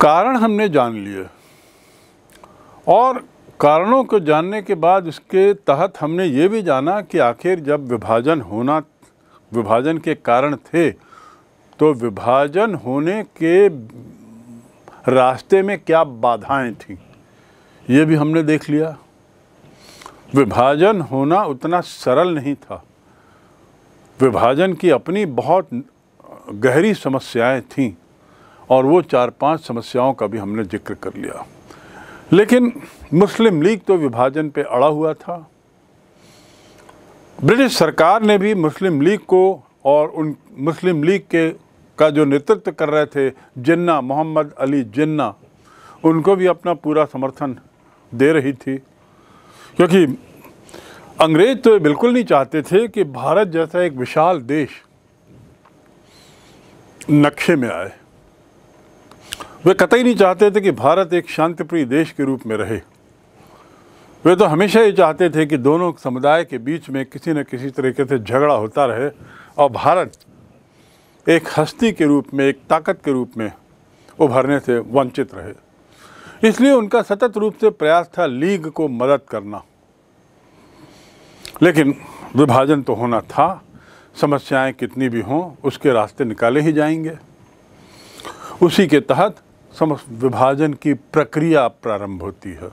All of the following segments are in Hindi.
कारण हमने जान लिए और कारणों को जानने के बाद उसके तहत हमने ये भी जाना कि आखिर जब विभाजन होना विभाजन के कारण थे तो विभाजन होने के रास्ते में क्या बाधाएं थीं ये भी हमने देख लिया विभाजन होना उतना सरल नहीं था विभाजन की अपनी बहुत गहरी समस्याएं थीं और वो चार पांच समस्याओं का भी हमने जिक्र कर लिया लेकिन मुस्लिम लीग तो विभाजन पे अड़ा हुआ था ब्रिटिश सरकार ने भी मुस्लिम लीग को और उन मुस्लिम लीग के का जो नेतृत्व कर रहे थे जिन्ना मोहम्मद अली जिन्ना उनको भी अपना पूरा समर्थन दे रही थी क्योंकि अंग्रेज तो बिल्कुल नहीं चाहते थे कि भारत जैसा एक विशाल देश नक्शे में आए वे कतई नहीं चाहते थे कि भारत एक शांतिप्रिय देश के रूप में रहे वे तो हमेशा ये चाहते थे कि दोनों समुदाय के बीच में किसी न किसी तरीके से झगड़ा होता रहे और भारत एक हस्ती के रूप में एक ताकत के रूप में उभरने से वंचित रहे इसलिए उनका सतत रूप से प्रयास था लीग को मदद करना लेकिन विभाजन तो होना था समस्याएं कितनी भी हों उसके रास्ते निकाले ही जाएंगे उसी के तहत समस्त विभाजन की प्रक्रिया प्रारंभ होती है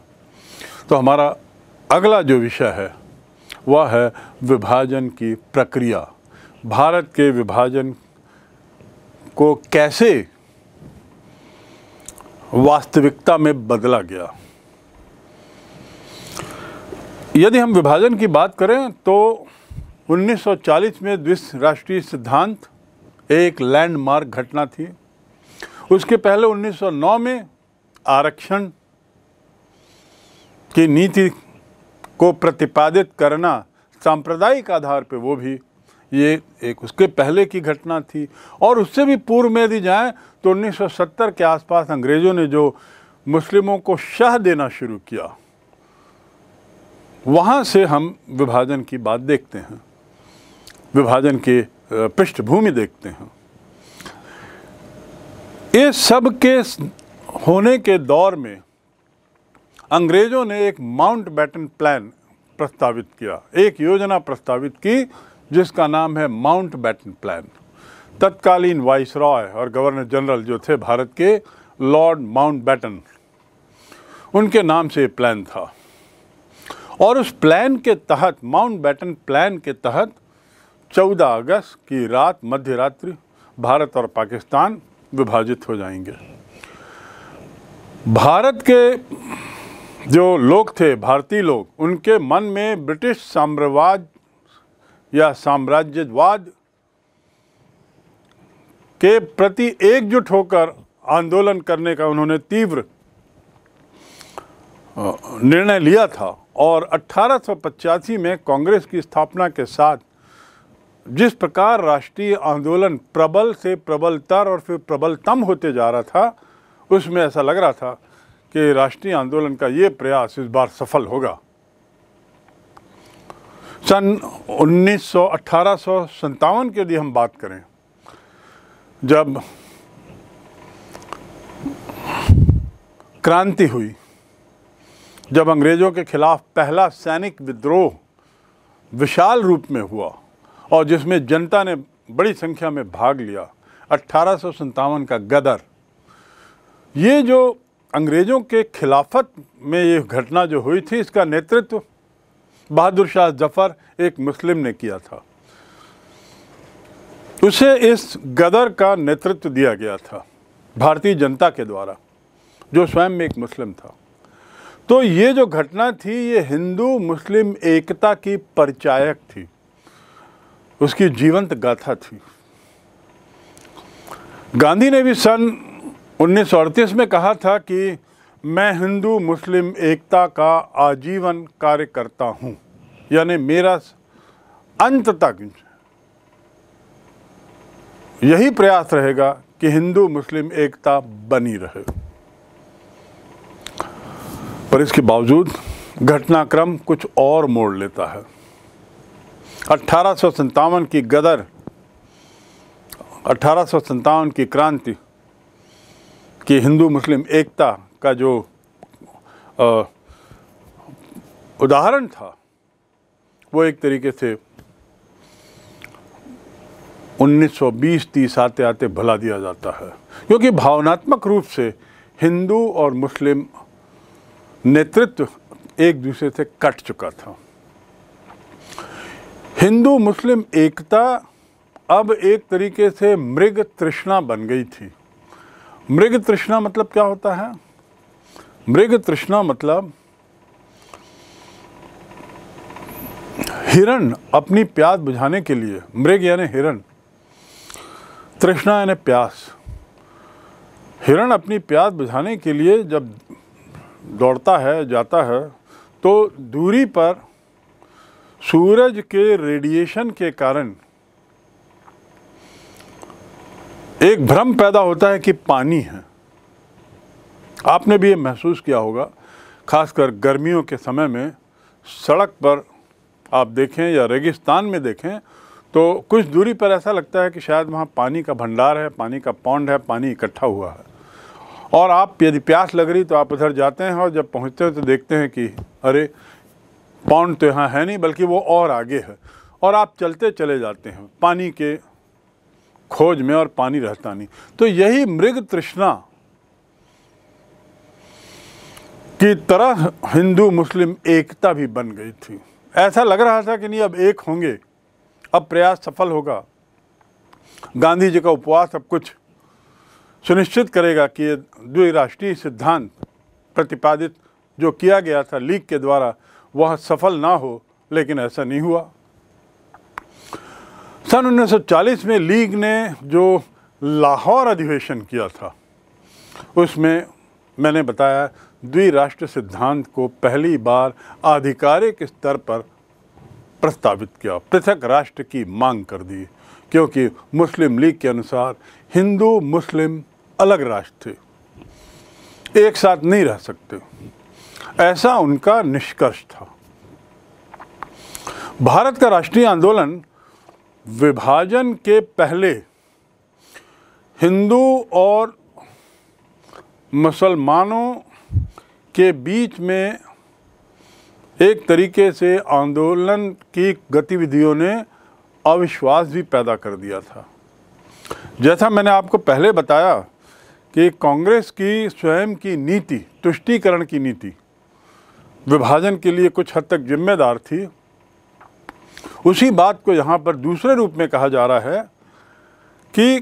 तो हमारा अगला जो विषय है वह है विभाजन की प्रक्रिया भारत के विभाजन को कैसे वास्तविकता में बदला गया यदि हम विभाजन की बात करें तो 1940 में द्विराष्ट्रीय सिद्धांत एक लैंडमार्क घटना थी उसके पहले 1909 में आरक्षण की नीति को प्रतिपादित करना सांप्रदायिक आधार पर वो भी ये एक उसके पहले की घटना थी और उससे भी पूर्व में यदि जाएँ तो 1970 के आसपास अंग्रेज़ों ने जो मुस्लिमों को शह देना शुरू किया वहाँ से हम विभाजन की बात देखते हैं विभाजन की पृष्ठभूमि देखते हैं इस सब के होने के दौर में अंग्रेज़ों ने एक माउंट बैटन प्लान प्रस्तावित किया एक योजना प्रस्तावित की जिसका नाम है माउंट बैटन प्लान तत्कालीन वाइस रॉय और गवर्नर जनरल जो थे भारत के लॉर्ड माउंट बैटन उनके नाम से प्लान था और उस प्लान के तहत माउंट बैटन प्लान के तहत 14 अगस्त की रात मध्य रात्रि भारत और पाकिस्तान विभाजित हो जाएंगे भारत के जो लोग थे भारतीय लोग उनके मन में ब्रिटिश साम्राज्यवाद या साम्राज्यवाद के प्रति एकजुट होकर आंदोलन करने का उन्होंने तीव्र निर्णय लिया था और अट्ठारह में कांग्रेस की स्थापना के साथ जिस प्रकार राष्ट्रीय आंदोलन प्रबल से प्रबलतर और फिर प्रबलतम होते जा रहा था उसमें ऐसा लग रहा था कि राष्ट्रीय आंदोलन का ये प्रयास इस बार सफल होगा सन उन्नीस सौ के यदि हम बात करें जब क्रांति हुई जब अंग्रेज़ों के खिलाफ़ पहला सैनिक विद्रोह विशाल रूप में हुआ और जिसमें जनता ने बड़ी संख्या में भाग लिया अट्ठारह का गदर ये जो अंग्रेज़ों के खिलाफत में ये घटना जो हुई थी इसका नेतृत्व बहादुर शाह जफ़र एक मुस्लिम ने किया था उसे इस गदर का नेतृत्व दिया गया था भारतीय जनता के द्वारा जो स्वयं में एक मुस्लिम था तो ये जो घटना थी ये हिंदू मुस्लिम एकता की परिचायक थी उसकी जीवंत गाथा थी गांधी ने भी सन 1938 में कहा था कि मैं हिंदू मुस्लिम एकता का आजीवन कार्य करता हूँ यानी मेरा अंत तक यही प्रयास रहेगा कि हिंदू मुस्लिम एकता बनी रहे पर इसके बावजूद घटनाक्रम कुछ और मोड़ लेता है अट्ठारह की गदर अट्ठारह की क्रांति की हिंदू मुस्लिम एकता का जो उदाहरण था वो एक तरीके से 1920-30 आते आते भला दिया जाता है क्योंकि भावनात्मक रूप से हिंदू और मुस्लिम नेतृत्व एक दूसरे से कट चुका था हिंदू मुस्लिम एकता अब एक तरीके से मृग तृष्णा बन गई थी मृग तृष्णा मतलब क्या होता है मृग तृष्णा मतलब हिरण अपनी प्यास बुझाने के लिए मृग यानी हिरण तृष्णा यानी प्यास हिरण अपनी प्यास बुझाने के लिए जब दौड़ता है जाता है तो दूरी पर सूरज के रेडिएशन के कारण एक भ्रम पैदा होता है कि पानी है आपने भी ये महसूस किया होगा खासकर गर्मियों के समय में सड़क पर आप देखें या रेगिस्तान में देखें तो कुछ दूरी पर ऐसा लगता है कि शायद वहाँ पानी का भंडार है पानी का पौंड है पानी इकट्ठा हुआ है और आप यदि प्यास लग रही तो आप उधर जाते हैं और जब पहुँचते हैं तो देखते हैं कि अरे पाउंड तो यहाँ है नहीं बल्कि वो और आगे है और आप चलते चले जाते हैं पानी के खोज में और पानी रहता नहीं तो यही मृग तृष्णा की तरह हिंदू मुस्लिम एकता भी बन गई थी ऐसा लग रहा था कि नहीं अब एक होंगे अब प्रयास सफल होगा गांधी जी का उपवास अब कुछ सुनिश्चित करेगा कि ये द्विराष्ट्रीय सिद्धांत प्रतिपादित जो किया गया था लीग के द्वारा वह सफल ना हो लेकिन ऐसा नहीं हुआ सन 1940 में लीग ने जो लाहौर अधिवेशन किया था उसमें मैंने बताया द्विराष्ट्र सिद्धांत को पहली बार आधिकारिक स्तर पर प्रस्तावित किया पृथक राष्ट्र की मांग कर दी क्योंकि मुस्लिम लीग के अनुसार हिंदू मुस्लिम अलग राष्ट्र थे एक साथ नहीं रह सकते ऐसा उनका निष्कर्ष था भारत का राष्ट्रीय आंदोलन विभाजन के पहले हिंदू और मुसलमानों के बीच में एक तरीके से आंदोलन की गतिविधियों ने अविश्वास भी पैदा कर दिया था जैसा मैंने आपको पहले बताया कि कांग्रेस की स्वयं की नीति तुष्टिकरण की नीति विभाजन के लिए कुछ हद तक जिम्मेदार थी उसी बात को यहाँ पर दूसरे रूप में कहा जा रहा है कि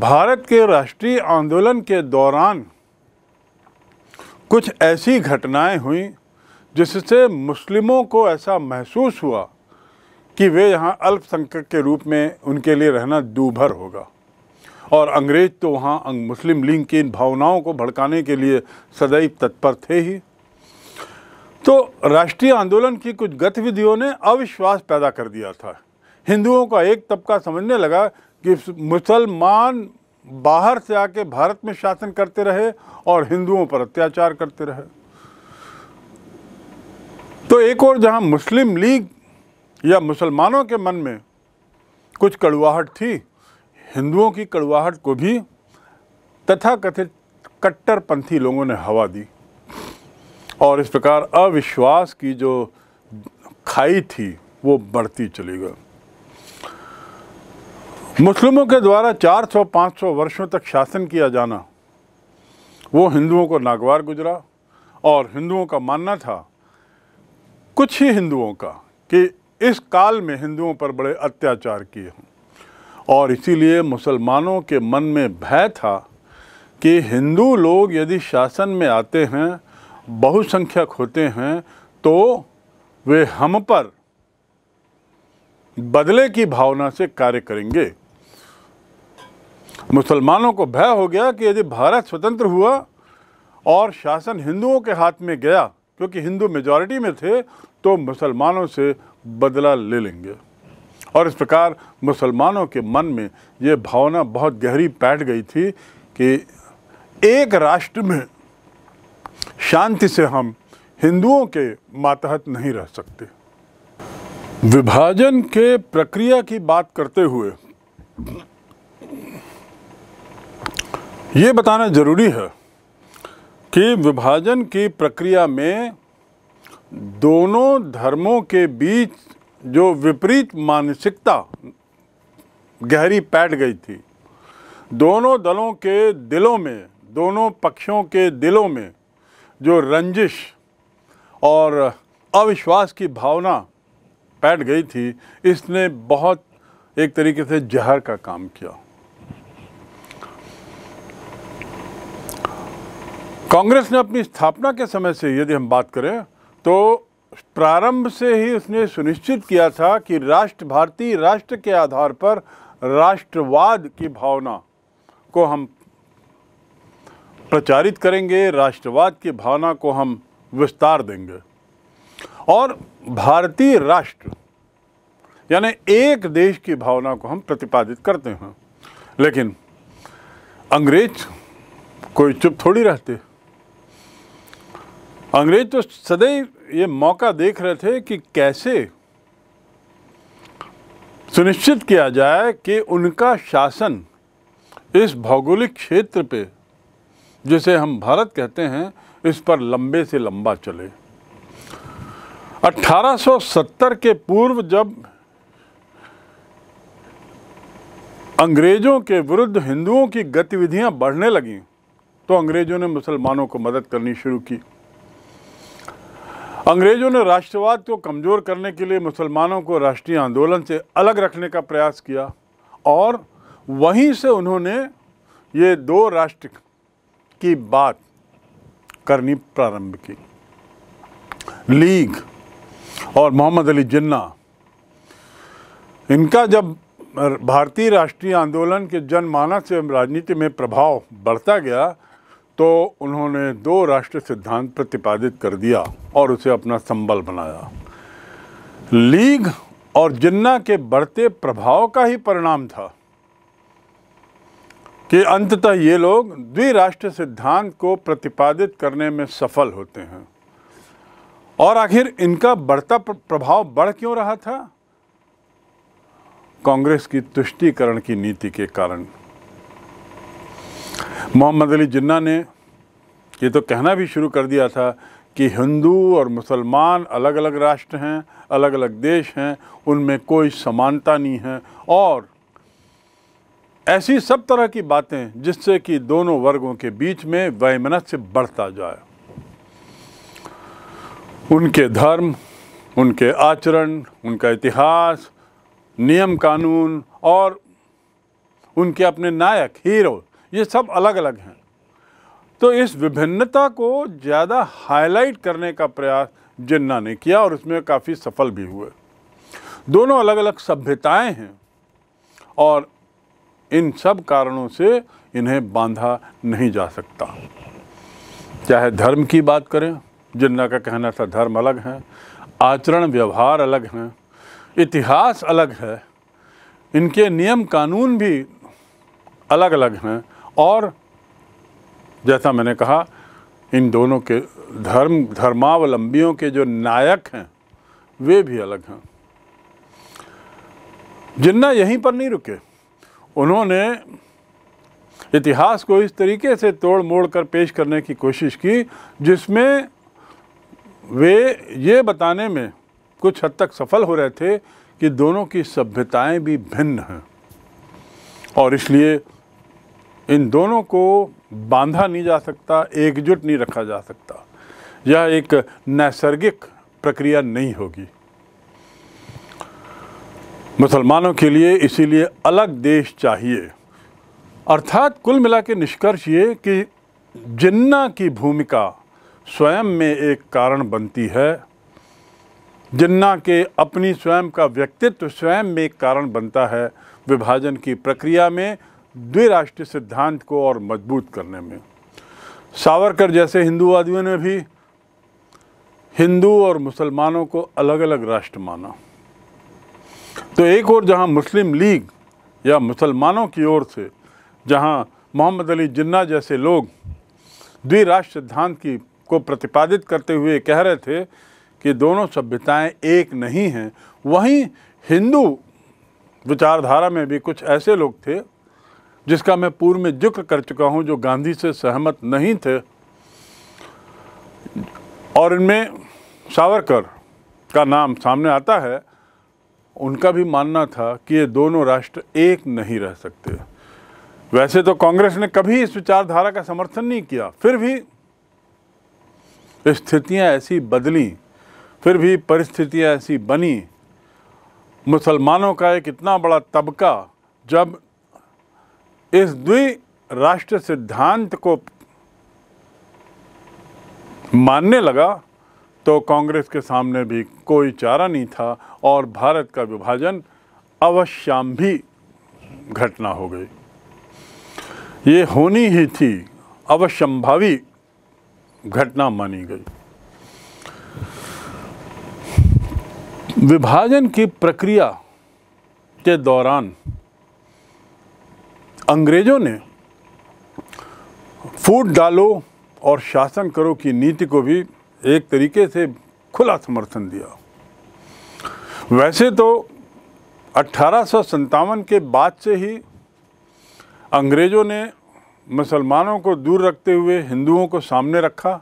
भारत के राष्ट्रीय आंदोलन के दौरान कुछ ऐसी घटनाएं हुई जिससे मुस्लिमों को ऐसा महसूस हुआ कि वे यहाँ अल्पसंख्यक के रूप में उनके लिए रहना दूभर होगा और अंग्रेज़ तो वहाँ अं-, मुस्लिम लीग की इन भावनाओं को भड़काने के लिए सदैव तत्पर थे ही तो राष्ट्रीय आंदोलन की कुछ गतिविधियों ने अविश्वास पैदा कर दिया था हिंदुओं का एक तबका समझने लगा कि मुसलमान बाहर से आके भारत में शासन करते रहे और हिंदुओं पर अत्याचार करते रहे तो एक और जहां मुस्लिम लीग या मुसलमानों के मन में कुछ कड़ुआहट थी हिंदुओं की कड़ुआहट को भी तथाकथित कट्टरपंथी लोगों ने हवा दी और इस प्रकार अविश्वास की जो खाई थी वो बढ़ती चली गई मुस्लिमों के द्वारा 400-500 वर्षों तक शासन किया जाना वो हिंदुओं को नागवार गुजरा और हिंदुओं का मानना था कुछ ही हिंदुओं का कि इस काल में हिंदुओं पर बड़े अत्याचार किए हों और इसीलिए मुसलमानों के मन में भय था कि हिंदू लोग यदि शासन में आते हैं बहुसंख्यक होते हैं तो वे हम पर बदले की भावना से कार्य करेंगे मुसलमानों को भय हो गया कि यदि भारत स्वतंत्र हुआ और शासन हिंदुओं के हाथ में गया क्योंकि हिंदू मेजॉरिटी में थे तो मुसलमानों से बदला ले लेंगे और इस प्रकार मुसलमानों के मन में ये भावना बहुत गहरी बैठ गई थी कि एक राष्ट्र में शांति से हम हिंदुओं के मातहत नहीं रह सकते विभाजन के प्रक्रिया की बात करते हुए ये बताना ज़रूरी है कि विभाजन की प्रक्रिया में दोनों धर्मों के बीच जो विपरीत मानसिकता गहरी पैठ गई थी दोनों दलों के दिलों में दोनों पक्षों के दिलों में जो रंजिश और अविश्वास की भावना बैठ गई थी इसने बहुत एक तरीके से जहर का काम किया कांग्रेस ने अपनी स्थापना के समय से यदि हम बात करें तो प्रारंभ से ही उसने सुनिश्चित किया था कि राष्ट्र भारतीय राष्ट्र के आधार पर राष्ट्रवाद की भावना को हम प्रचारित करेंगे राष्ट्रवाद की भावना को हम विस्तार देंगे और भारतीय राष्ट्र यानी एक देश की भावना को हम प्रतिपादित करते हैं लेकिन अंग्रेज कोई चुप थोड़ी रहते अंग्रेज तो सदैव ये मौका देख रहे थे कि कैसे सुनिश्चित किया जाए कि उनका शासन इस भौगोलिक क्षेत्र पे जिसे हम भारत कहते हैं इस पर लंबे से लंबा चले 1870 के पूर्व जब अंग्रेज़ों के विरुद्ध हिंदुओं की गतिविधियां बढ़ने लगीं तो अंग्रेज़ों ने मुसलमानों को मदद करनी शुरू की अंग्रेज़ों ने राष्ट्रवाद को कमज़ोर करने के लिए मुसलमानों को राष्ट्रीय आंदोलन से अलग रखने का प्रयास किया और वहीं से उन्होंने ये दो राष्ट्र की बात करनी प्रारंभ की लीग और मोहम्मद अली जिन्ना इनका जब भारतीय राष्ट्रीय आंदोलन के जनमानस से राजनीति में प्रभाव बढ़ता गया तो उन्होंने दो राष्ट्र सिद्धांत प्रतिपादित कर दिया और उसे अपना संबल बनाया लीग और जिन्ना के बढ़ते प्रभाव का ही परिणाम था कि अंततः ये लोग द्विराष्ट्र सिद्धांत को प्रतिपादित करने में सफल होते हैं और आखिर इनका बढ़ता प्रभाव बढ़ क्यों रहा था कांग्रेस की तुष्टिकरण की नीति के कारण मोहम्मद अली जिन्ना ने ये तो कहना भी शुरू कर दिया था कि हिंदू और मुसलमान अलग अलग राष्ट्र हैं अलग अलग देश हैं उनमें कोई समानता नहीं है और ऐसी सब तरह की बातें जिससे कि दोनों वर्गों के बीच में वैमनस्य बढ़ता जाए उनके धर्म उनके आचरण उनका इतिहास नियम कानून और उनके अपने नायक हीरो ये सब अलग अलग हैं तो इस विभिन्नता को ज़्यादा हाईलाइट करने का प्रयास जिन्ना ने किया और उसमें काफ़ी सफल भी हुए दोनों अलग अलग सभ्यताएं हैं और इन सब कारणों से इन्हें बांधा नहीं जा सकता चाहे धर्म की बात करें जिन्ना का कहना था धर्म अलग है आचरण व्यवहार अलग हैं इतिहास अलग है इनके नियम कानून भी अलग अलग हैं और जैसा मैंने कहा इन दोनों के धर्म धर्मावलंबियों के जो नायक हैं वे भी अलग हैं जिन्ना यहीं पर नहीं रुके उन्होंने इतिहास को इस तरीके से तोड़ मोड़ कर पेश करने की कोशिश की जिसमें वे ये बताने में कुछ हद तक सफल हो रहे थे कि दोनों की सभ्यताएं भी भिन्न हैं और इसलिए इन दोनों को बांधा नहीं जा सकता एकजुट नहीं रखा जा सकता यह एक नैसर्गिक प्रक्रिया नहीं होगी मुसलमानों के लिए इसीलिए अलग देश चाहिए अर्थात कुल मिला के निष्कर्ष ये कि जिन्ना की भूमिका स्वयं में एक कारण बनती है जिन्ना के अपनी स्वयं का व्यक्तित्व स्वयं में एक कारण बनता है विभाजन की प्रक्रिया में द्विराष्ट्रीय सिद्धांत को और मजबूत करने में सावरकर जैसे हिंदूवादियों ने भी हिंदू और मुसलमानों को अलग अलग राष्ट्र माना तो एक और जहां मुस्लिम लीग या मुसलमानों की ओर से जहां मोहम्मद अली जिन्ना जैसे लोग द्विराष्ट्र सिद्धांत की को प्रतिपादित करते हुए कह रहे थे कि दोनों सभ्यताएं एक नहीं हैं वहीं हिंदू विचारधारा में भी कुछ ऐसे लोग थे जिसका मैं पूर्व में जिक्र कर चुका हूं जो गांधी से सहमत नहीं थे और इनमें सावरकर का नाम सामने आता है उनका भी मानना था कि ये दोनों राष्ट्र एक नहीं रह सकते वैसे तो कांग्रेस ने कभी इस विचारधारा का समर्थन नहीं किया फिर भी स्थितियां ऐसी बदली फिर भी परिस्थितियां ऐसी बनी मुसलमानों का एक इतना बड़ा तबका जब इस द्वि राष्ट्र सिद्धांत को मानने लगा तो कांग्रेस के सामने भी कोई चारा नहीं था और भारत का विभाजन अवश्याम भी घटना हो गई ये होनी ही थी अवश्यंभावी घटना मानी गई विभाजन की प्रक्रिया के दौरान अंग्रेजों ने फूट डालो और शासन करो की नीति को भी एक तरीके से खुला समर्थन दिया वैसे तो अट्ठारह के बाद से ही अंग्रेज़ों ने मुसलमानों को दूर रखते हुए हिंदुओं को सामने रखा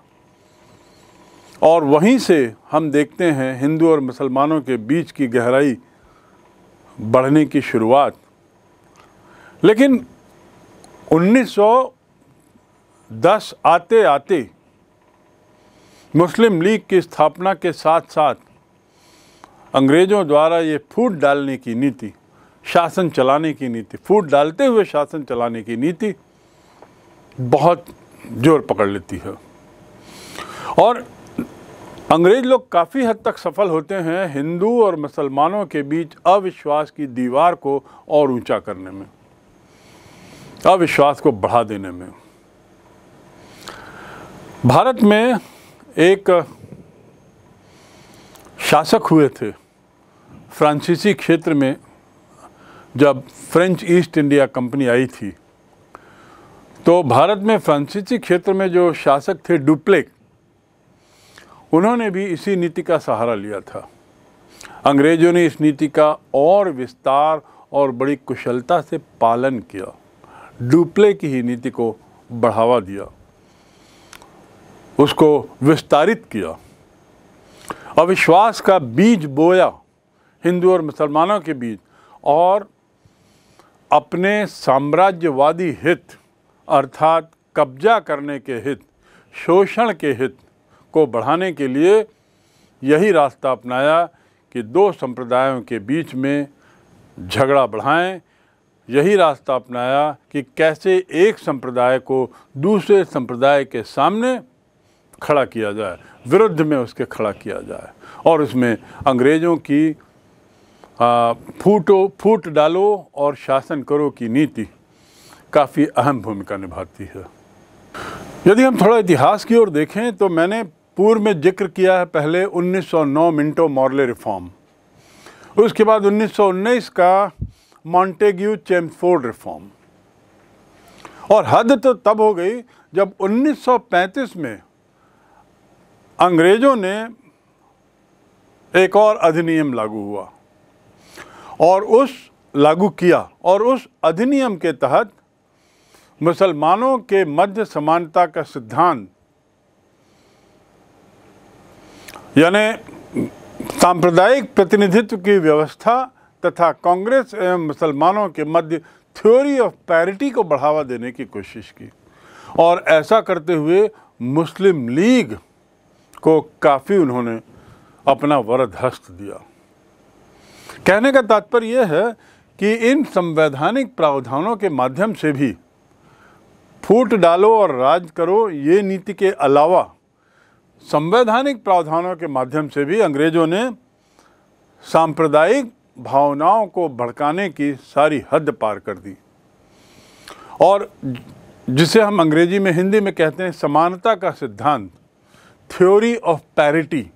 और वहीं से हम देखते हैं हिंदू और मुसलमानों के बीच की गहराई बढ़ने की शुरुआत लेकिन 1910 आते आते मुस्लिम लीग की स्थापना के साथ साथ अंग्रेज़ों द्वारा ये फूट डालने की नीति शासन चलाने की नीति फूट डालते हुए शासन चलाने की नीति बहुत जोर पकड़ लेती है और अंग्रेज लोग काफ़ी हद तक सफल होते हैं हिंदू और मुसलमानों के बीच अविश्वास की दीवार को और ऊंचा करने में अविश्वास को बढ़ा देने में भारत में एक शासक हुए थे फ्रांसीसी क्षेत्र में जब फ्रेंच ईस्ट इंडिया कंपनी आई थी तो भारत में फ्रांसीसी क्षेत्र में जो शासक थे डुप्लेक उन्होंने भी इसी नीति का सहारा लिया था अंग्रेज़ों ने इस नीति का और विस्तार और बड़ी कुशलता से पालन किया डुप्ले की ही नीति को बढ़ावा दिया उसको विस्तारित किया अविश्वास का बीज बोया हिंदू और मुसलमानों के बीच और अपने साम्राज्यवादी हित अर्थात कब्जा करने के हित शोषण के हित को बढ़ाने के लिए यही रास्ता अपनाया कि दो संप्रदायों के बीच में झगड़ा बढ़ाएं यही रास्ता अपनाया कि कैसे एक संप्रदाय को दूसरे संप्रदाय के सामने खड़ा किया जाए विरुद्ध में उसके खड़ा किया जाए और उसमें अंग्रेज़ों की आ, फूटो फूट डालो और शासन करो की नीति काफ़ी अहम भूमिका निभाती है यदि हम थोड़ा इतिहास की ओर देखें तो मैंने पूर्व में जिक्र किया है पहले 1909 मिंटो मॉर्ले रिफॉर्म उसके बाद 1919 का मॉन्टेग्यू चेम्फोर्ड रिफॉर्म और हद तो तब हो गई जब 1935 में अंग्रेज़ों ने एक और अधिनियम लागू हुआ और उस लागू किया और उस अधिनियम के तहत मुसलमानों के मध्य समानता का सिद्धांत यानी सांप्रदायिक प्रतिनिधित्व की व्यवस्था तथा कांग्रेस एवं मुसलमानों के मध्य थ्योरी ऑफ पैरिटी को बढ़ावा देने की कोशिश की और ऐसा करते हुए मुस्लिम लीग को काफ़ी उन्होंने अपना वरद हस्त दिया कहने का तात्पर्य यह है कि इन संवैधानिक प्रावधानों के माध्यम से भी फूट डालो और राज करो ये नीति के अलावा संवैधानिक प्रावधानों के माध्यम से भी अंग्रेज़ों ने सांप्रदायिक भावनाओं को भड़काने की सारी हद पार कर दी और जिसे हम अंग्रेजी में हिंदी में कहते हैं समानता का सिद्धांत थ्योरी ऑफ पैरिटी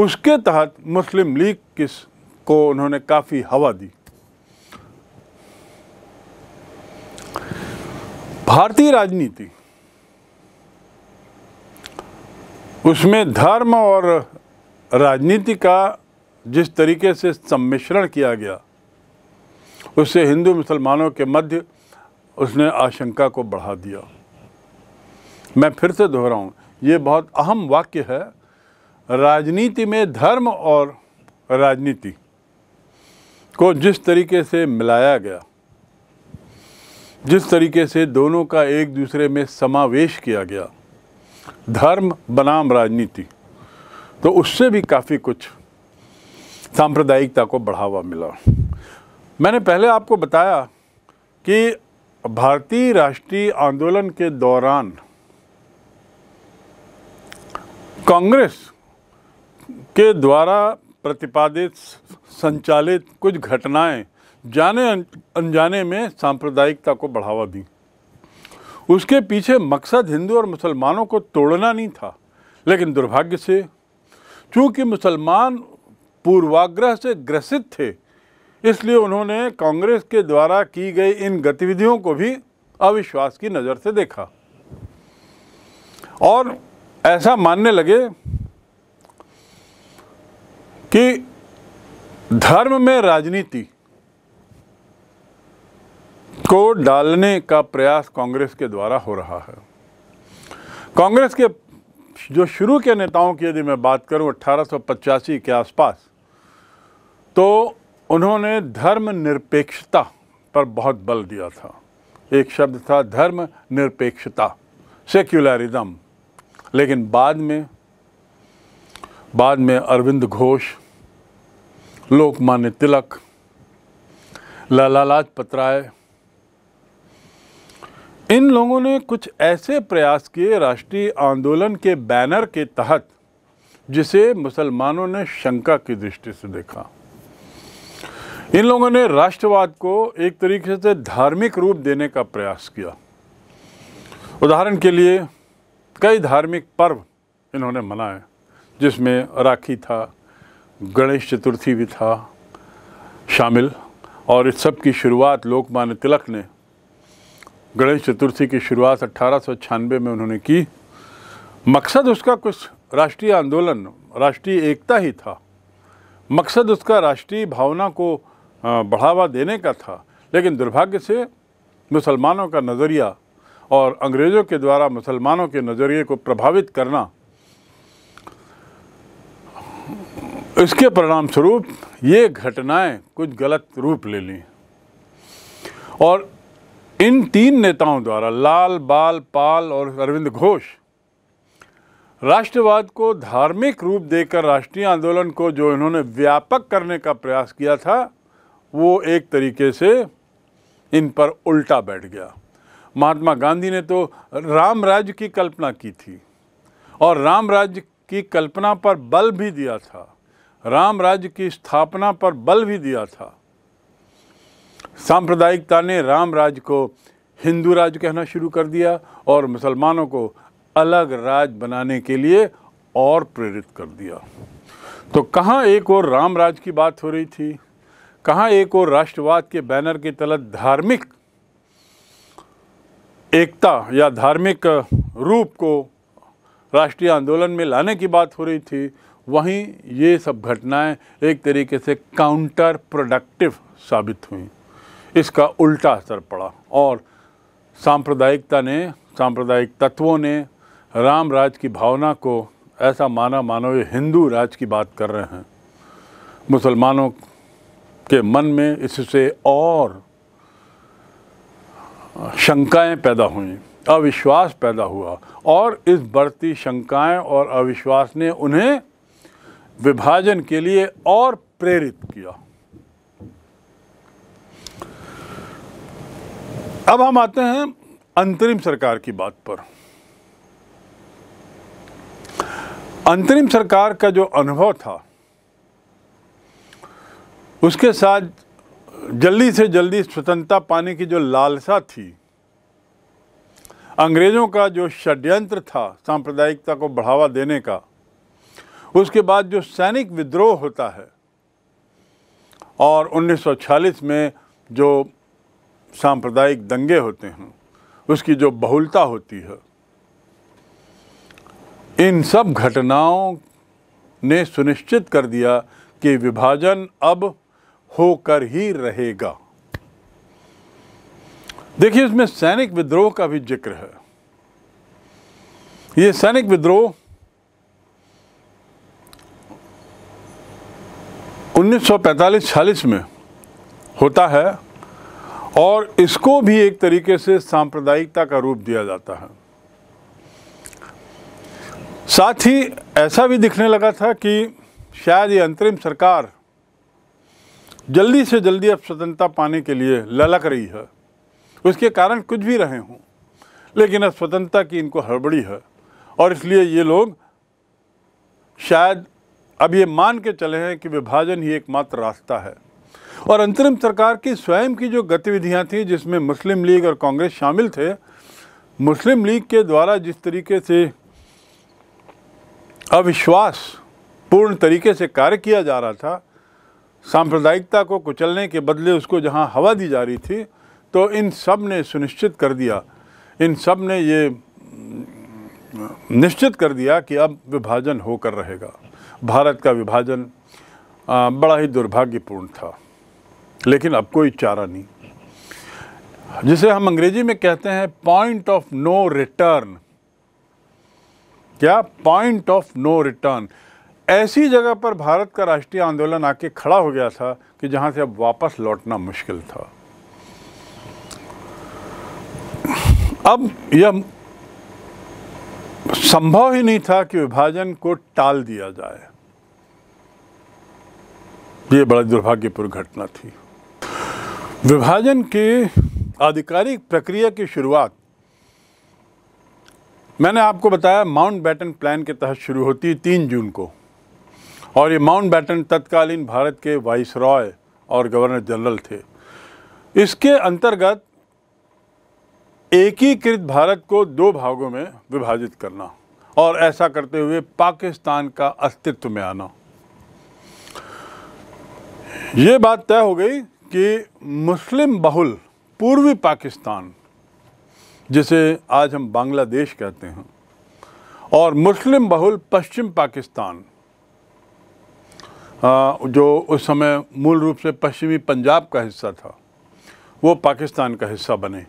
उसके तहत मुस्लिम लीग किस को उन्होंने काफ़ी हवा दी भारतीय राजनीति उसमें धर्म और राजनीति का जिस तरीके से सम्मिश्रण किया गया उससे हिंदू मुसलमानों के मध्य उसने आशंका को बढ़ा दिया मैं फिर से दोहराऊं ये बहुत अहम वाक्य है राजनीति में धर्म और राजनीति को जिस तरीके से मिलाया गया जिस तरीके से दोनों का एक दूसरे में समावेश किया गया धर्म बनाम राजनीति तो उससे भी काफ़ी कुछ सांप्रदायिकता को बढ़ावा मिला मैंने पहले आपको बताया कि भारतीय राष्ट्रीय आंदोलन के दौरान कांग्रेस के द्वारा प्रतिपादित संचालित कुछ घटनाएं जाने अनजाने में सांप्रदायिकता को बढ़ावा दी उसके पीछे मकसद हिंदू और मुसलमानों को तोड़ना नहीं था लेकिन दुर्भाग्य से चूंकि मुसलमान पूर्वाग्रह से ग्रसित थे इसलिए उन्होंने कांग्रेस के द्वारा की गई इन गतिविधियों को भी अविश्वास की नज़र से देखा और ऐसा मानने लगे कि धर्म में राजनीति को डालने का प्रयास कांग्रेस के द्वारा हो रहा है कांग्रेस के जो शुरू के नेताओं की यदि मैं बात करूं अट्ठारह के आसपास तो उन्होंने धर्म निरपेक्षता पर बहुत बल दिया था एक शब्द था धर्म निरपेक्षता सेक्युलरिज्म लेकिन बाद में बाद में अरविंद घोष लोकमान्य तिलक लाला लाजपत राय इन लोगों ने कुछ ऐसे प्रयास किए राष्ट्रीय आंदोलन के बैनर के तहत जिसे मुसलमानों ने शंका की दृष्टि से देखा इन लोगों ने राष्ट्रवाद को एक तरीके से धार्मिक रूप देने का प्रयास किया उदाहरण के लिए कई धार्मिक पर्व इन्होंने मनाए जिसमें राखी था गणेश चतुर्थी भी था शामिल और इस सब की शुरुआत लोकमान्य तिलक ने गणेश चतुर्थी की शुरुआत अट्ठारह में उन्होंने की मकसद उसका कुछ राष्ट्रीय आंदोलन राष्ट्रीय एकता ही था मकसद उसका राष्ट्रीय भावना को बढ़ावा देने का था लेकिन दुर्भाग्य से मुसलमानों का नज़रिया और अंग्रेज़ों के द्वारा मुसलमानों के नज़रिए को प्रभावित करना इसके परिणाम स्वरूप ये घटनाएं कुछ गलत रूप ले ली और इन तीन नेताओं द्वारा लाल बाल पाल और अरविंद घोष राष्ट्रवाद को धार्मिक रूप देकर राष्ट्रीय आंदोलन को जो इन्होंने व्यापक करने का प्रयास किया था वो एक तरीके से इन पर उल्टा बैठ गया महात्मा गांधी ने तो राम राज्य की कल्पना की थी और राम राज्य की कल्पना पर बल भी दिया था राम राज्य की स्थापना पर बल भी दिया था सांप्रदायिकता ने राम राज्य को हिंदू राज्य कहना शुरू कर दिया और मुसलमानों को अलग राज बनाने के लिए और प्रेरित कर दिया तो कहाँ एक और राम राज्य की बात हो रही थी कहाँ एक और राष्ट्रवाद के बैनर के तलत धार्मिक एकता या धार्मिक रूप को राष्ट्रीय आंदोलन में लाने की बात हो रही थी वहीं ये सब घटनाएं एक तरीके से काउंटर प्रोडक्टिव साबित हुई इसका उल्टा असर पड़ा और सांप्रदायिकता ने सांप्रदायिक तत्वों ने राम राज की भावना को ऐसा माना मानो ये हिंदू राज की बात कर रहे हैं मुसलमानों के मन में इससे और शंकाएं पैदा हुई अविश्वास पैदा हुआ और इस बढ़ती शंकाएं और अविश्वास ने उन्हें विभाजन के लिए और प्रेरित किया अब हम आते हैं अंतरिम सरकार की बात पर अंतरिम सरकार का जो अनुभव था उसके साथ जल्दी से जल्दी स्वतंत्रता पाने की जो लालसा थी अंग्रेज़ों का जो षड्यंत्र था सांप्रदायिकता को बढ़ावा देने का उसके बाद जो सैनिक विद्रोह होता है और 1946 में जो सांप्रदायिक दंगे होते हैं उसकी जो बहुलता होती है इन सब घटनाओं ने सुनिश्चित कर दिया कि विभाजन अब होकर ही रहेगा देखिए इसमें सैनिक विद्रोह का भी जिक्र है ये सैनिक विद्रोह 1945-46 में होता है और इसको भी एक तरीके से सांप्रदायिकता का रूप दिया जाता है साथ ही ऐसा भी दिखने लगा था कि शायद ये अंतरिम सरकार जल्दी से जल्दी अब स्वतंत्रता पाने के लिए ललक रही है उसके कारण कुछ भी रहे हों लेकिन अब स्वतंत्रता की इनको हड़बड़ी है और इसलिए ये लोग शायद अब ये मान के चले हैं कि विभाजन ही एकमात्र रास्ता है और अंतरिम सरकार की स्वयं की जो गतिविधियां थीं जिसमें मुस्लिम लीग और कांग्रेस शामिल थे मुस्लिम लीग के द्वारा जिस तरीके से अविश्वास पूर्ण तरीके से कार्य किया जा रहा था सांप्रदायिकता को कुचलने के बदले उसको जहाँ हवा दी जा रही थी तो इन सब ने सुनिश्चित कर दिया इन सब ने ये निश्चित कर दिया कि अब विभाजन होकर रहेगा भारत का विभाजन बड़ा ही दुर्भाग्यपूर्ण था लेकिन अब कोई चारा नहीं जिसे हम अंग्रेजी में कहते हैं पॉइंट ऑफ नो रिटर्न क्या पॉइंट ऑफ नो रिटर्न ऐसी जगह पर भारत का राष्ट्रीय आंदोलन आके खड़ा हो गया था कि जहां से अब वापस लौटना मुश्किल था अब यह संभव ही नहीं था कि विभाजन को टाल दिया जाए ये बड़ा दुर्भाग्यपूर्ण घटना थी विभाजन के आधिकारिक प्रक्रिया की शुरुआत मैंने आपको बताया माउंट बैटन प्लान के तहत शुरू होती है तीन जून को और ये माउंट बैटन तत्कालीन भारत के वाइस रॉय और गवर्नर जनरल थे इसके अंतर्गत एकीकृत भारत को दो भागों में विभाजित करना और ऐसा करते हुए पाकिस्तान का अस्तित्व में आना ये बात तय हो गई कि मुस्लिम बहुल पूर्वी पाकिस्तान जिसे आज हम बांग्लादेश कहते हैं और मुस्लिम बहुल पश्चिम पाकिस्तान जो उस समय मूल रूप से पश्चिमी पंजाब का हिस्सा था वो पाकिस्तान का हिस्सा बने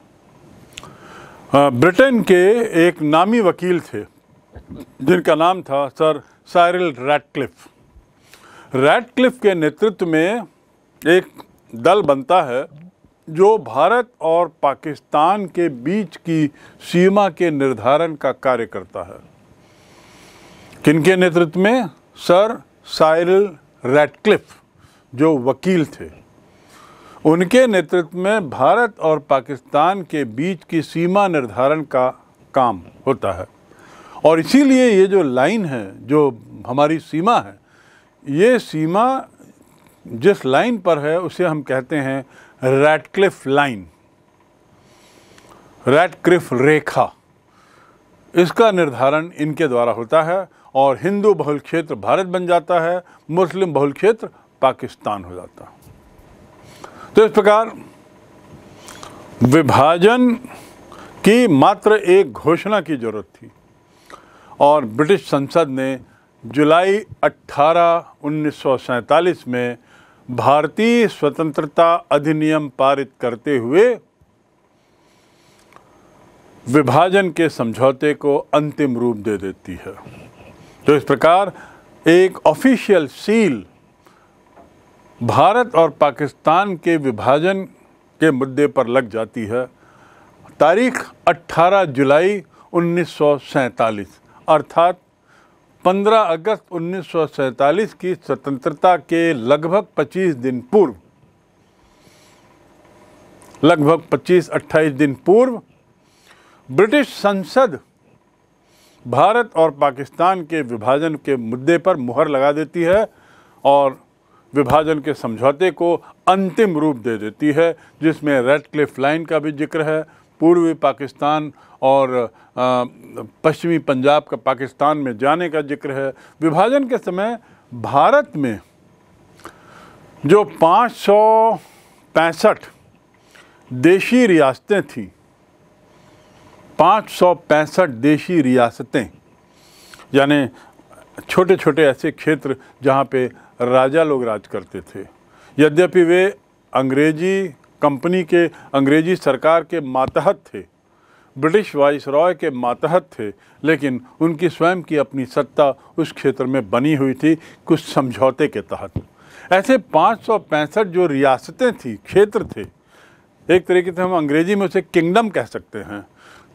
ब्रिटेन के एक नामी वकील थे जिनका नाम था सर सायरल रैटक्लिफ रैटक्लिफ के नेतृत्व में एक दल बनता है जो भारत और पाकिस्तान के बीच की सीमा के निर्धारण का कार्य करता है किनके नेतृत्व में सर साइरिल रेडक्लिफ जो वकील थे उनके नेतृत्व में भारत और पाकिस्तान के बीच की सीमा निर्धारण का काम होता है और इसीलिए ये जो लाइन है जो हमारी सीमा है ये सीमा जिस लाइन पर है उसे हम कहते हैं रेडक्लिफ लाइन रेडक्लिफ रेखा इसका निर्धारण इनके द्वारा होता है और हिंदू बहुल क्षेत्र भारत बन जाता है मुस्लिम बहुल क्षेत्र पाकिस्तान हो जाता है तो इस प्रकार विभाजन की मात्र एक घोषणा की ज़रूरत थी और ब्रिटिश संसद ने जुलाई 18 उन्नीस में भारतीय स्वतंत्रता अधिनियम पारित करते हुए विभाजन के समझौते को अंतिम रूप दे देती है तो इस प्रकार एक ऑफिशियल सील भारत और पाकिस्तान के विभाजन के मुद्दे पर लग जाती है तारीख 18 जुलाई उन्नीस अर्थात 15 अगस्त उन्नीस की स्वतंत्रता के लगभग 25 दिन पूर्व लगभग 25-28 दिन पूर्व ब्रिटिश संसद भारत और पाकिस्तान के विभाजन के मुद्दे पर मुहर लगा देती है और विभाजन के समझौते को अंतिम रूप दे देती है जिसमें रेड क्लिफ लाइन का भी जिक्र है पूर्वी पाकिस्तान और पश्चिमी पंजाब का पाकिस्तान में जाने का जिक्र है विभाजन के समय भारत में जो पाँच देशी रियासतें थीं पाँच देशी रियासतें यानी छोटे छोटे ऐसे क्षेत्र जहाँ पे राजा लोग राज करते थे यद्यपि वे अंग्रेजी कंपनी के अंग्रेजी सरकार के मातहत थे ब्रिटिश वाइस रॉय के मातहत थे लेकिन उनकी स्वयं की अपनी सत्ता उस क्षेत्र में बनी हुई थी कुछ समझौते के तहत ऐसे पाँच जो रियासतें थी क्षेत्र थे एक तरीके से हम अंग्रेजी में उसे किंगडम कह सकते हैं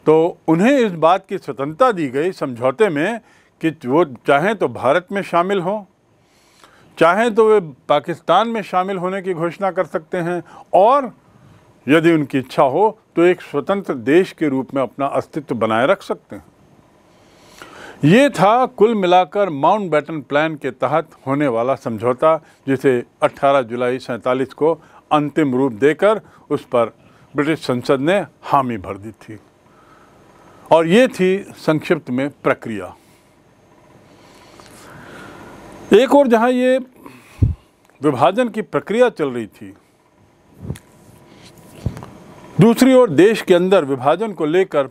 तो उन्हें इस बात की स्वतंत्रता दी गई समझौते में कि वो चाहें तो भारत में शामिल हों चाहें तो वे पाकिस्तान में शामिल होने की घोषणा कर सकते हैं और यदि उनकी इच्छा हो तो एक स्वतंत्र देश के रूप में अपना अस्तित्व बनाए रख सकते हैं ये था कुल मिलाकर माउंट बैटन प्लान के तहत होने वाला समझौता जिसे 18 जुलाई सैंतालीस को अंतिम रूप देकर उस पर ब्रिटिश संसद ने हामी भर दी थी और ये थी संक्षिप्त में प्रक्रिया एक और जहाँ ये विभाजन की प्रक्रिया चल रही थी दूसरी ओर देश के अंदर विभाजन को लेकर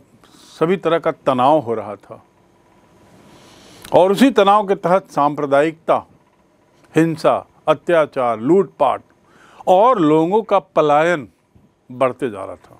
सभी तरह का तनाव हो रहा था और उसी तनाव के तहत सांप्रदायिकता हिंसा अत्याचार लूटपाट और लोगों का पलायन बढ़ते जा रहा था